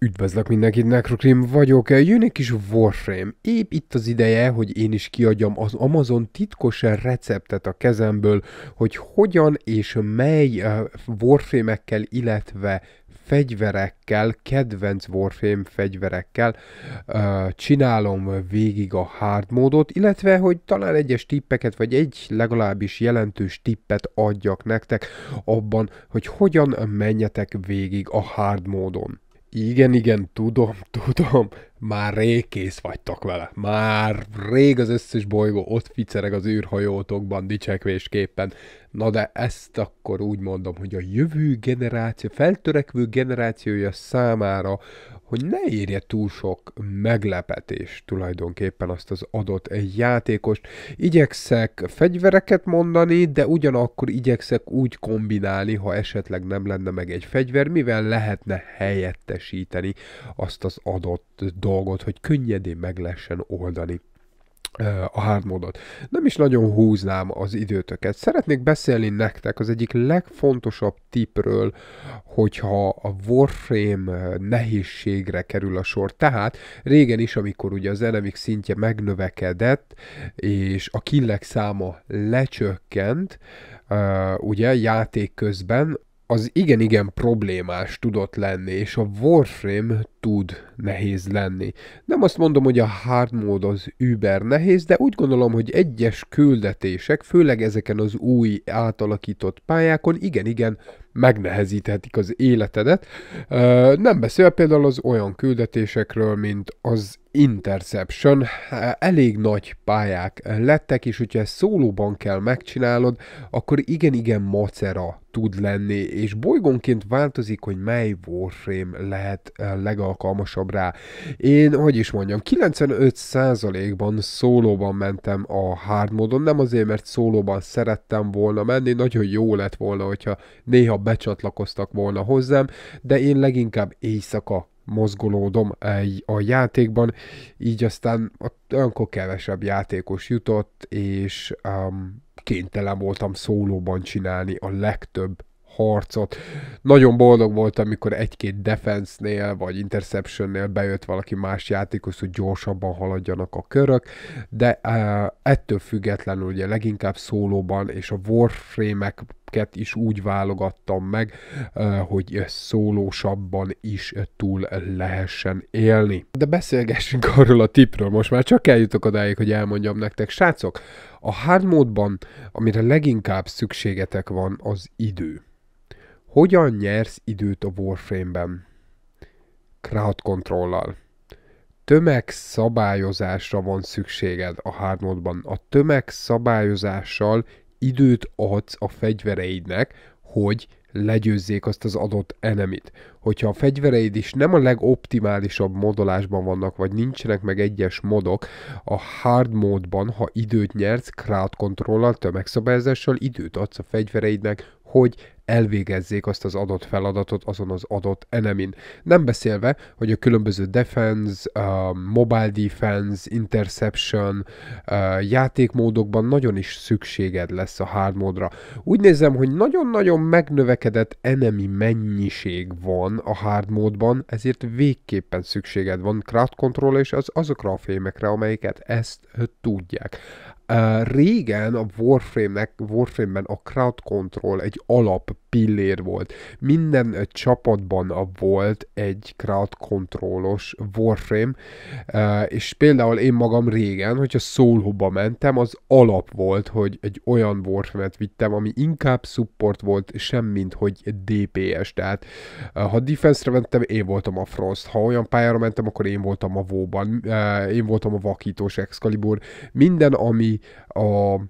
Üdvözlök mindenkit, Necrocream vagyok. Jön egy kis Warframe. Épp itt az ideje, hogy én is kiadjam az Amazon titkos receptet a kezemből, hogy hogyan és mely eh, Warframe-ekkel, illetve fegyverekkel, kedvenc Warframe fegyverekkel eh, csinálom végig a hard módot, illetve hogy talán egyes tippeket, vagy egy legalábbis jelentős tippet adjak nektek abban, hogy hogyan menjetek végig a hard módon. Igen, igen, tudom, tudom, már rég kész vagytok vele. Már rég az összes bolygó ott ficereg az űrhajótokban dicsekvésképpen. Na de ezt akkor úgy mondom, hogy a jövő generáció, feltörekvő generációja számára, hogy ne érje túl sok meglepetés tulajdonképpen azt az adott egy játékost. Igyekszek fegyvereket mondani, de ugyanakkor igyekszek úgy kombinálni, ha esetleg nem lenne meg egy fegyver, mivel lehetne helyettesíteni azt az adott dolgot, hogy könnyedén meg lehessen oldani a hard módot. Nem is nagyon húznám az időtöket. Szeretnék beszélni nektek az egyik legfontosabb tipről, hogyha a Warframe nehézségre kerül a sor. Tehát régen is, amikor ugye az enemik szintje megnövekedett, és a killek száma lecsökkent, ugye játék közben, az igen-igen problémás tudott lenni, és a Warframe tud nehéz lenni. Nem azt mondom, hogy a hard mód az über nehéz, de úgy gondolom, hogy egyes küldetések, főleg ezeken az új átalakított pályákon, igen-igen megnehezíthetik az életedet. Nem beszél például az olyan küldetésekről, mint az Interception. Elég nagy pályák lettek, és hogyha ezt szólóban kell megcsinálod, akkor igen-igen macera tud lenni, és bolygónként változik, hogy mely Warframe lehet legalább alkalmasabb rá. Én, hogy is mondjam, 95%-ban szólóban mentem a hard módon, nem azért, mert szólóban szerettem volna menni, nagyon jó lett volna, hogyha néha becsatlakoztak volna hozzám, de én leginkább éjszaka mozgolódom a játékban, így aztán olyankor kevesebb játékos jutott, és um, kénytelen voltam szólóban csinálni a legtöbb harcot. Nagyon boldog voltam, amikor egy-két defense-nél vagy interception-nél bejött valaki más játékos, hogy gyorsabban haladjanak a körök, de uh, ettől függetlenül ugye leginkább szólóban és a warframe is úgy válogattam meg, hogy szólósabban is túl lehessen élni. De beszélgessünk arról a tipről, most már csak eljutok odáig, hogy elmondjam nektek. Srácok, a hard módban, amire leginkább szükségetek van, az idő. Hogyan nyersz időt a Warframe-ben? Crowd controllal. Tömegszabályozásra van szükséged a hardmodban. A tömegszabályozással időt adsz a fegyvereidnek, hogy legyőzzék azt az adott enemit. Hogyha a fegyvereid is nem a legoptimálisabb modolásban vannak, vagy nincsenek meg egyes modok, a hard módban, ha időt nyersz, crowd control tömegszabályozással időt adsz a fegyvereidnek, hogy elvégezzék azt az adott feladatot azon az adott enemin. Nem beszélve, hogy a különböző defense, uh, mobile defense, interception uh, játékmódokban nagyon is szükséged lesz a hard módra. Úgy nézem, hogy nagyon-nagyon megnövekedett enemi mennyiség van a hard módban, ezért végképpen szükséged van crowd control és az azokra a fémekre, amelyeket ezt tudják. Uh, régen a Warframe-nek, Warframe-ben a crowd control egy alap pillér volt. Minden csapatban volt egy crowd controlos Warframe, uh, és például én magam régen, hogyha szólóba mentem, az alap volt, hogy egy olyan Warframe-et vittem, ami inkább support volt, semmint, hogy DPS. Tehát uh, ha defense-re mentem, én voltam a Frost. Ha olyan pályára mentem, akkor én voltam a Vóban, én voltam a vakítós Excalibur. Minden, ami Or.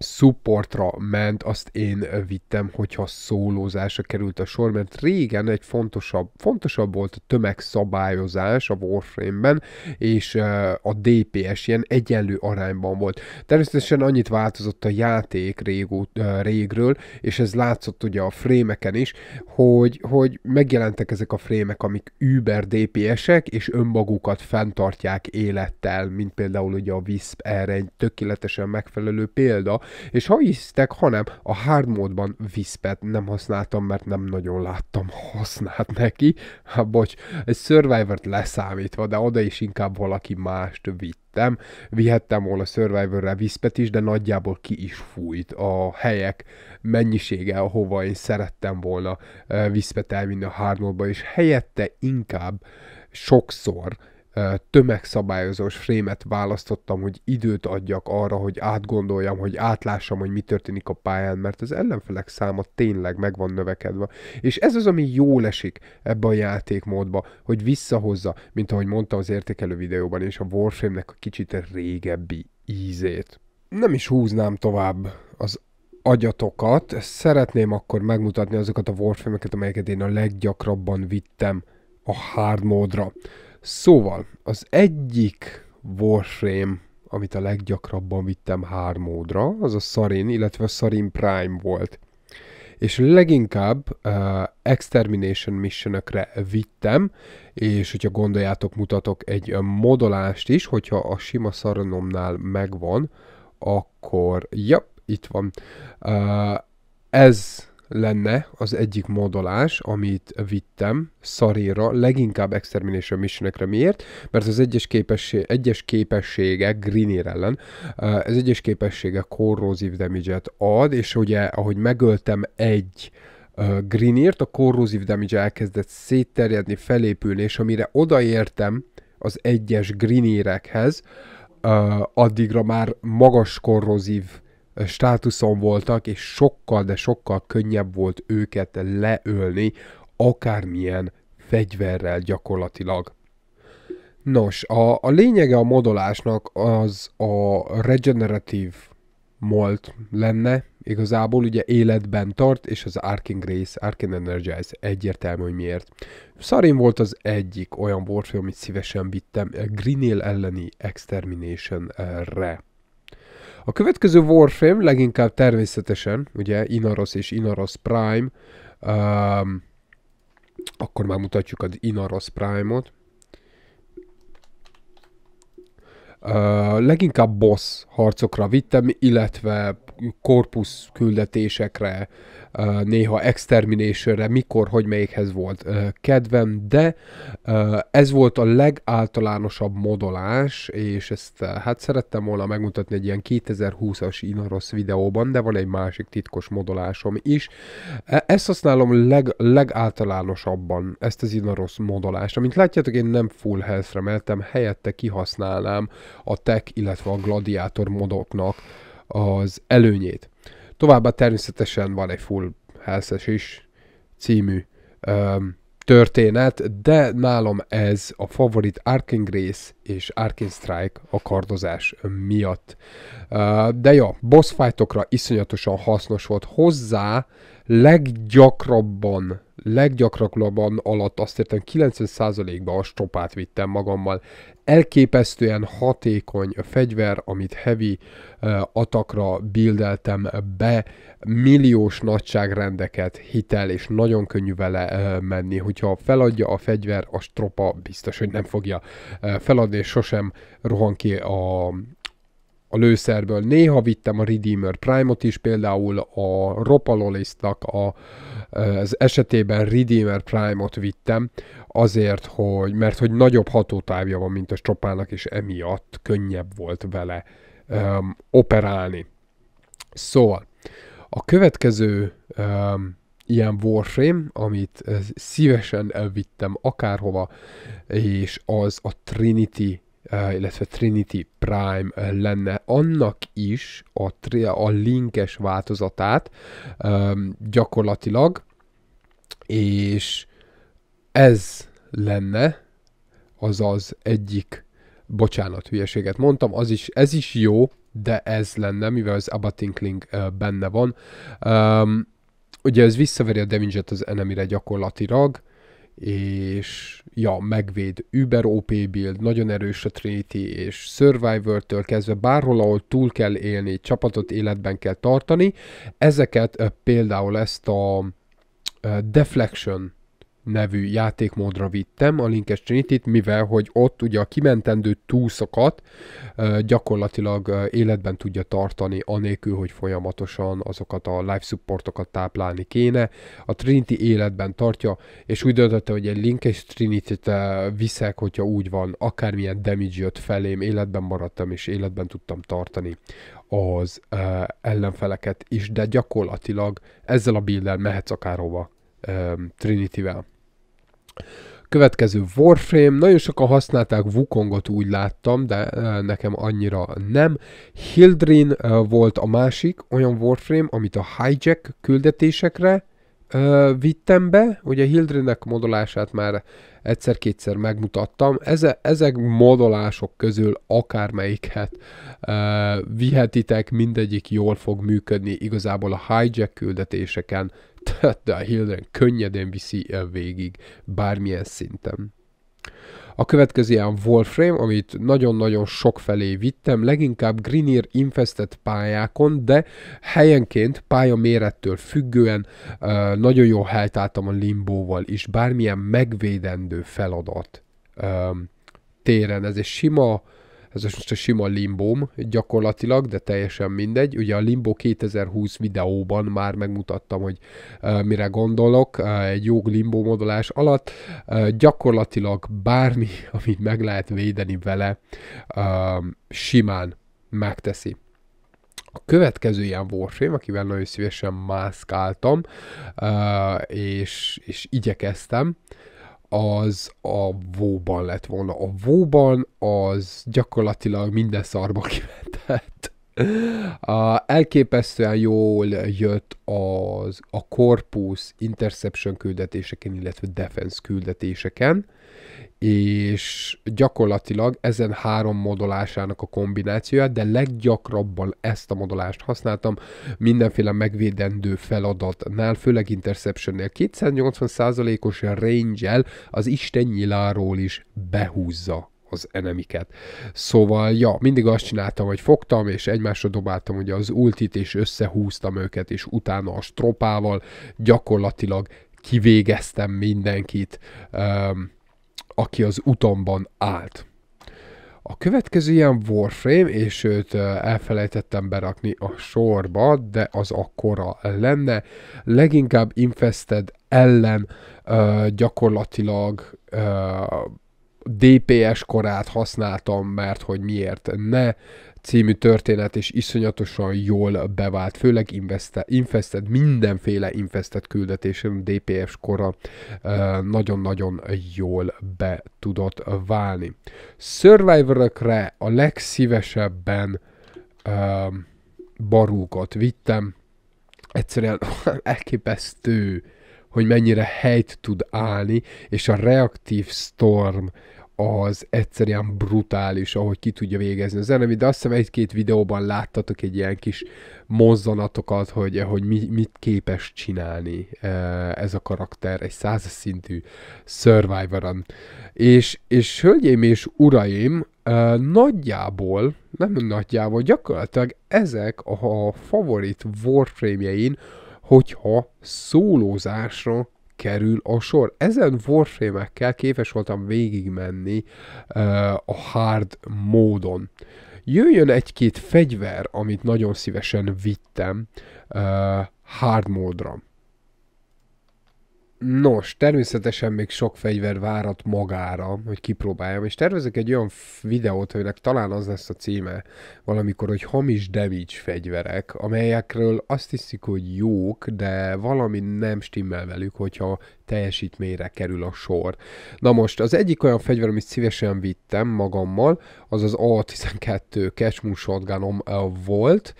supportra ment, azt én vittem, hogyha szólózásra került a sor, mert régen egy fontosabb, fontosabb volt a tömegszabályozás a Warframe-ben, és a DPS ilyen egyenlő arányban volt. Természetesen annyit változott a játék régó, régről, és ez látszott ugye a frémeken is, hogy, hogy megjelentek ezek a frémek, amik Uber DPS-ek, és önmagukat fenntartják élettel, mint például ugye a Wisp erre egy tökéletesen megfelelő példa, és ha hisztek, hanem a hard módban viszpet nem használtam, mert nem nagyon láttam használt neki. ha bocs, egy Survivor-t leszámítva, de oda is inkább valaki mást vitt vihettem. Vihettem volna Survivor-re viszpet is, de nagyjából ki is fújt a helyek mennyisége, ahova én szerettem volna viszpet eh, elvinni a hardmode és helyette inkább sokszor tömegszabályozós frémet választottam, hogy időt adjak arra, hogy átgondoljam, hogy átlássam, hogy mi történik a pályán, mert az ellenfelek száma tényleg meg van növekedve. És ez az, ami jól esik ebbe a játékmódba, hogy visszahozza, mint ahogy mondta az értékelő videóban, és a Warframe-nek a kicsit régebbi ízét. Nem is húznám tovább az agyatokat, szeretném akkor megmutatni azokat a Warframe-eket, amelyeket én a leggyakrabban vittem a hard módra. Szóval, az egyik Warframe, amit a leggyakrabban vittem hármódra, az a Sarin, illetve a Sarin Prime volt. És leginkább uh, Extermination missionökre vittem, és hogyha gondoljátok, mutatok egy modolást is, hogyha a sima szaranomnál megvan, akkor, ja, itt van. Uh, ez lenne az egyik modolás, amit vittem szaréra, leginkább Extermination Missionekre. Miért? Mert az egyes, képessége, egyes képessége Greenir ellen, az egyes képessége korrózív damage ad, és ugye ahogy megöltem egy Greenírt, a korrózív damage elkezdett szétterjedni, felépülni, és amire odaértem az egyes Greenírekhez, addigra már magas korrózív státuszon voltak, és sokkal, de sokkal könnyebb volt őket leölni akármilyen fegyverrel gyakorlatilag. Nos, a, a lényege a modolásnak az a regeneratív molt lenne, igazából ugye életben tart, és az Arkin Grace, Arkin Energize egyértelmű, hogy miért. Szarin volt az egyik olyan warfare, amit szívesen vittem Greenhill elleni Extermination-re. A következő Warframe leginkább természetesen, ugye Inaros és Inaros Prime, um, akkor már mutatjuk az Inaros Prime-ot. Uh, leginkább boss harcokra vittem, illetve korpusz küldetésekre, néha exterminationre, mikor, hogy melyikhez volt kedvem, de ez volt a legáltalánosabb modolás, és ezt hát szerettem volna megmutatni egy ilyen 2020-as Inaros videóban, de van egy másik titkos modolásom is. E, ezt használom leg, legáltalánosabban, ezt az Inaros modolást. Amint látjátok, én nem full health-re mentem, helyette kihasználnám a tech, illetve a gladiátor modoknak az előnyét. Továbbá természetesen van egy full health is című um, történet, de nálam ez a favorit Arkin Grace és Arkin Strike a kardozás miatt. De ja, boss fightokra iszonyatosan hasznos volt. Hozzá leggyakrabban leggyakrabban alatt azt értem 90 ba a stropát vittem magammal. Elképesztően hatékony a fegyver, amit heavy uh, atakra bildeltem be, milliós nagyságrendeket hitel, és nagyon könnyű vele uh, menni. Hogyha feladja a fegyver, a stropa biztos, hogy nem fogja uh, feladni, és sosem rohan ki a, a lőszerből. Néha vittem a Redeemer Prime-ot is, például a Ropalolisztak a, az esetében Redeemer Prime-ot vittem, azért, hogy, mert hogy nagyobb hatótávja van, mint a Csopának, és emiatt könnyebb volt vele um, operálni. Szóval, a következő um, ilyen Warframe, amit szívesen elvittem akárhova, és az a Trinity illetve Trinity Prime lenne, annak is a, a linkes változatát gyakorlatilag, és ez lenne az az egyik, bocsánat, hülyeséget mondtam, az is, ez is jó, de ez lenne, mivel az abating link benne van. ugye ez visszaveri a damage az enemire gyakorlatilag, és ja, megvéd, Uber OP build, nagyon erős a Trinity, és Survivor-től kezdve bárhol, ahol túl kell élni, csapatot életben kell tartani, ezeket például ezt a Deflection nevű játékmódra vittem a Linkes trinity mivel hogy ott ugye a kimentendő túszokat gyakorlatilag életben tudja tartani, anélkül, hogy folyamatosan azokat a live supportokat táplálni kéne. A Trinity életben tartja, és úgy döntöttem, hogy egy Linkes Trinity-t viszek, hogyha úgy van, akármilyen damage jött felém, életben maradtam, és életben tudtam tartani az uh, ellenfeleket is, de gyakorlatilag ezzel a build mehetsz akárhova um, Trinity-vel. Következő Warframe, nagyon sokan használták Wukongot, úgy láttam, de eh, nekem annyira nem. Hildrin eh, volt a másik olyan Warframe, amit a hijack küldetésekre eh, vittem be, ugye Hildrinnek modolását már egyszer-kétszer megmutattam, Eze, ezek modolások közül akármelyiket vihetitek, mindegyik jól fog működni, igazából a hijack küldetéseken tehát a Hildren könnyedén viszi el végig bármilyen szinten. A következő ilyen Warframe, amit nagyon-nagyon sok felé vittem, leginkább Greenir infestett pályákon, de helyenként pálya mérettől függően uh, nagyon jól helytáltam a limbóval is, bármilyen megvédendő feladat um, téren. Ez egy sima ez most a sima limbóm gyakorlatilag, de teljesen mindegy. Ugye a Limbo 2020 videóban már megmutattam, hogy uh, mire gondolok uh, egy jó Limbo modolás alatt. Uh, gyakorlatilag bármi, amit meg lehet védeni vele, simán megteszi. A következő ilyen vorsém, akivel nagyon szívesen mászkáltam, és, és igyekeztem, az a vóban lett volna. A vóban az gyakorlatilag minden szarba kimentett. A, elképesztően jól jött az, a korpus interception küldetéseken, illetve defense küldetéseken, és gyakorlatilag ezen három modolásának a kombinációja, de leggyakrabban ezt a modolást használtam mindenféle megvédendő feladatnál, főleg interceptionnél. 280%-os range el az Isten nyiláról is behúzza az enemiket. Szóval, ja, mindig azt csináltam, hogy fogtam, és egymásra dobáltam ugye az ultit, és összehúztam őket, és utána a stropával gyakorlatilag kivégeztem mindenkit, um, aki az utamban állt. A következő ilyen Warframe, és őt elfelejtettem berakni a sorba, de az akkora lenne. Leginkább Infested ellen uh, gyakorlatilag uh, DPS korát használtam, mert hogy miért ne című történet, és iszonyatosan jól bevált, főleg investe, infested, mindenféle infested küldetésen DPS kora nagyon-nagyon jól be tudott válni. survivor a legszívesebben barúkat vittem, egyszerűen elképesztő hogy mennyire helyt tud állni, és a reaktív storm az egyszerűen brutális, ahogy ki tudja végezni a zenemit, de azt hiszem egy-két videóban láttatok egy ilyen kis mozzanatokat, hogy, hogy mi, mit képes csinálni eh, ez a karakter egy százas szintű Survivoron. És, és hölgyeim és uraim, eh, nagyjából, nem nagyjából, gyakorlatilag ezek a favorit Warframe-jein hogyha szólózásra kerül a sor. Ezen warframe képes voltam végigmenni uh, a hard módon. Jöjjön egy-két fegyver, amit nagyon szívesen vittem uh, hard módra. Nos, természetesen még sok fegyver várat magára, hogy kipróbáljam, és tervezek egy olyan videót, aminek talán az lesz a címe valamikor, hogy hamis damage fegyverek, amelyekről azt hiszik, hogy jók, de valami nem stimmel velük, hogyha teljesítményre kerül a sor. Na most az egyik olyan fegyver, amit szívesen vittem magammal, az az A12 Catchmoon shotgunom volt,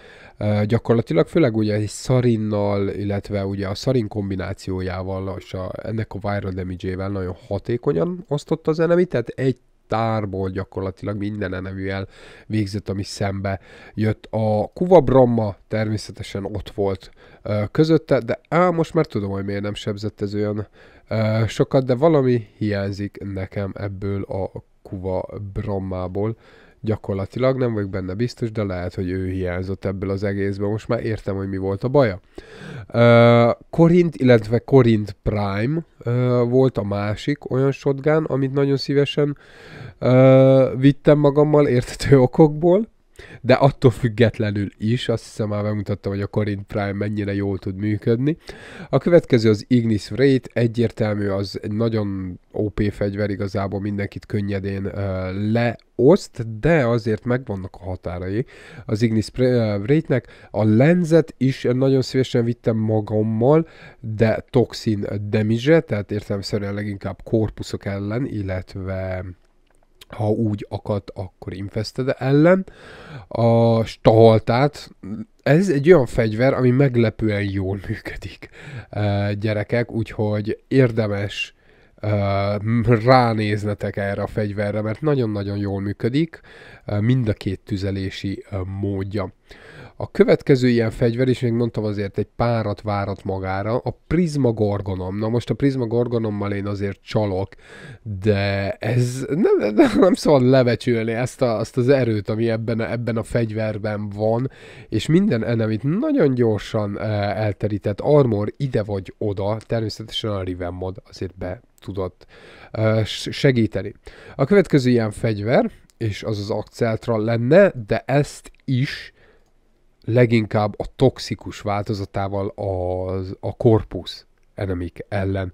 gyakorlatilag főleg ugye egy szarinnal, illetve ugye a szarin kombinációjával és a, ennek a viral damage-ével nagyon hatékonyan osztotta az enemy, tehát egy tárból gyakorlatilag minden enemivel végzett, ami szembe jött. A Kuva Bramma természetesen ott volt közötte, de á, most már tudom, hogy miért nem sebzett ez olyan sokat, de valami hiányzik nekem ebből a Kuva brommából. gyakorlatilag, nem vagyok benne biztos, de lehet, hogy ő hiányzott ebből az egészből. Most már értem, hogy mi volt a baja. Uh, Korint, illetve Korint Prime uh, volt a másik olyan shotgun, amit nagyon szívesen uh, vittem magammal értető okokból de attól függetlenül is, azt hiszem már bemutattam, hogy a Corinth Prime mennyire jól tud működni. A következő az Ignis Wraith, egyértelmű az egy nagyon OP fegyver, igazából mindenkit könnyedén uh, le oszt, de azért megvannak a határai az Ignis Wraithnek. A lenzet is nagyon szívesen vittem magammal, de toxin damage tehát értelmszerűen leginkább korpuszok ellen, illetve ha úgy akad, akkor Infested ellen. A Stahaltát, ez egy olyan fegyver, ami meglepően jól működik e, gyerekek, úgyhogy érdemes e, ránéznetek erre a fegyverre, mert nagyon-nagyon jól működik e, mind a két tüzelési módja. A következő ilyen fegyver, és még mondtam azért egy párat várat magára, a Prisma Gorgonom. Na most a Prisma Gorgonommal én azért csalok, de ez nem, nem, nem szabad levecsülni ezt a, azt az erőt, ami ebben a, ebben a fegyverben van, és minden enemit nagyon gyorsan eh, elterített. Armor ide vagy oda, természetesen a Riven mod azért be tudott eh, segíteni. A következő ilyen fegyver, és az az akceltra lenne, de ezt is leginkább a toxikus változatával az, a korpus enemik ellen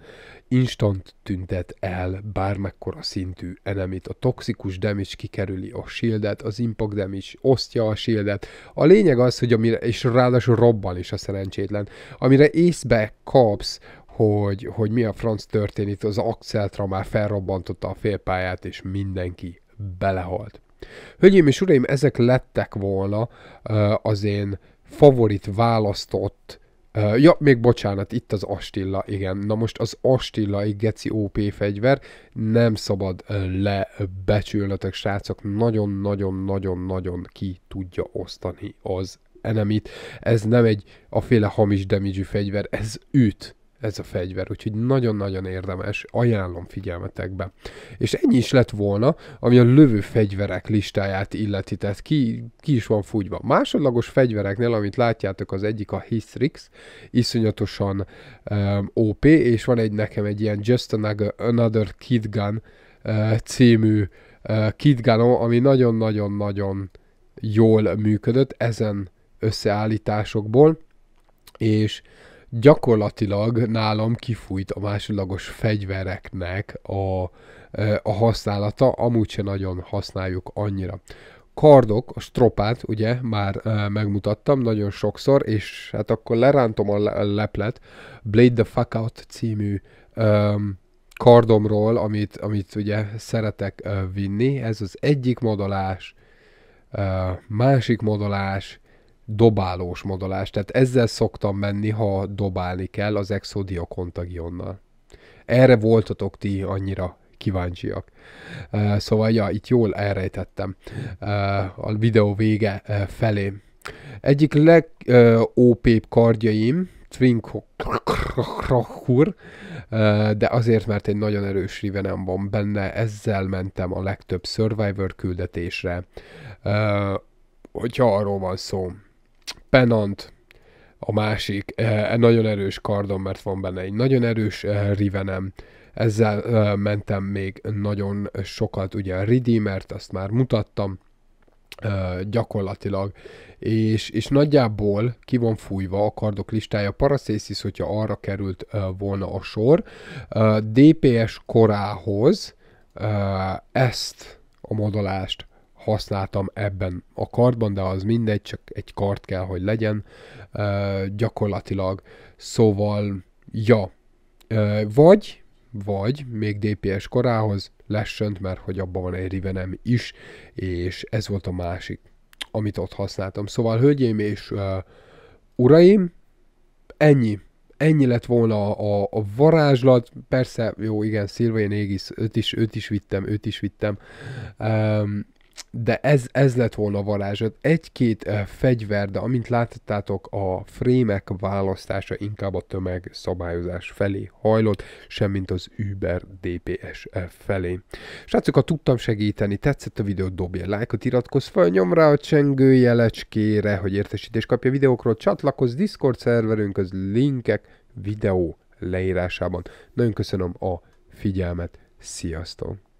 instant tüntet el bármekkora szintű enemit. A toxikus damage kikerüli a shieldet, az impact damage osztja a shieldet. A lényeg az, hogy amire, és ráadásul robban is a szerencsétlen, amire észbe kapsz, hogy, hogy mi a franc történik, az Axeltra már felrobbantotta a félpályát, és mindenki belehalt. Hölgyeim és uraim, ezek lettek volna az én favorit választott ja, még bocsánat, itt az Astilla, igen. Na most az Astilla egy geci OP fegyver, nem szabad lebecsülnetek, srácok. Nagyon-nagyon-nagyon-nagyon ki tudja osztani az enemit. Ez nem egy a féle hamis damage fegyver, ez üt ez a fegyver, úgyhogy nagyon-nagyon érdemes, ajánlom figyelmetekbe. És ennyi is lett volna, ami a lövő fegyverek listáját illeti, tehát ki, ki is van fújva. Másodlagos fegyvereknél, amit látjátok, az egyik a Histrix, iszonyatosan um, OP, és van egy nekem egy ilyen Just Another, Another Kid Gun uh, című uh, Kid Gun, ami nagyon-nagyon-nagyon jól működött ezen összeállításokból, és gyakorlatilag nálam kifújt a másodlagos fegyvereknek a, a használata, amúgy se nagyon használjuk annyira kardok, a stropát ugye már e, megmutattam nagyon sokszor, és hát akkor lerántom a le- leplet Blade the Fuck Out című e, kardomról, amit, amit ugye szeretek e, vinni. Ez az egyik modolás, e, másik modolás, dobálós modolás. Tehát ezzel szoktam menni, ha dobálni kell az exodia kontagionnal. Erre voltatok ti annyira kíváncsiak. Uh, szóval, ja, itt jól elrejtettem uh, a videó vége uh, felé. Egyik legópébb kardjaim, Twinkrokur, de azért, mert egy nagyon erős rivenem van benne, ezzel mentem a legtöbb Survivor küldetésre, hogyha arról van szó, Penant a másik, e, e nagyon erős kardom, mert van benne egy nagyon erős e, rivenem, ezzel e, mentem még nagyon sokat, ugye a Redeemert, azt már mutattam, e, gyakorlatilag, és, és nagyjából ki van fújva a kardok listája, Paracelsis, hogyha arra került e, volna a sor, e, DPS korához e, ezt a modolást használtam ebben a kartban, de az mindegy, csak egy kart kell, hogy legyen ö, gyakorlatilag. Szóval, ja, ö, vagy, vagy még DPS korához lessönt, mert hogy abban van egy rivenem is, és ez volt a másik, amit ott használtam. Szóval, hölgyeim és ö, uraim, ennyi ennyi lett volna a, a, a varázslat, persze, jó, igen, Szilvai Négis, őt is, őt is vittem, őt is vittem. Um, de ez, ez lett volna a varázsot. Hát egy-két uh, fegyver, de amint láttátok, a frémek választása inkább a tömeg szabályozás felé hajlott, semmint az Uber DPS eh, felé. Srácok, tudtam segíteni, tetszett a videó, dobj egy lájkot, iratkozz fel, nyom rá a csengő jelecskére, hogy értesítést kapja videókról, csatlakozz Discord az linkek videó leírásában. Nagyon köszönöm a figyelmet, sziasztok!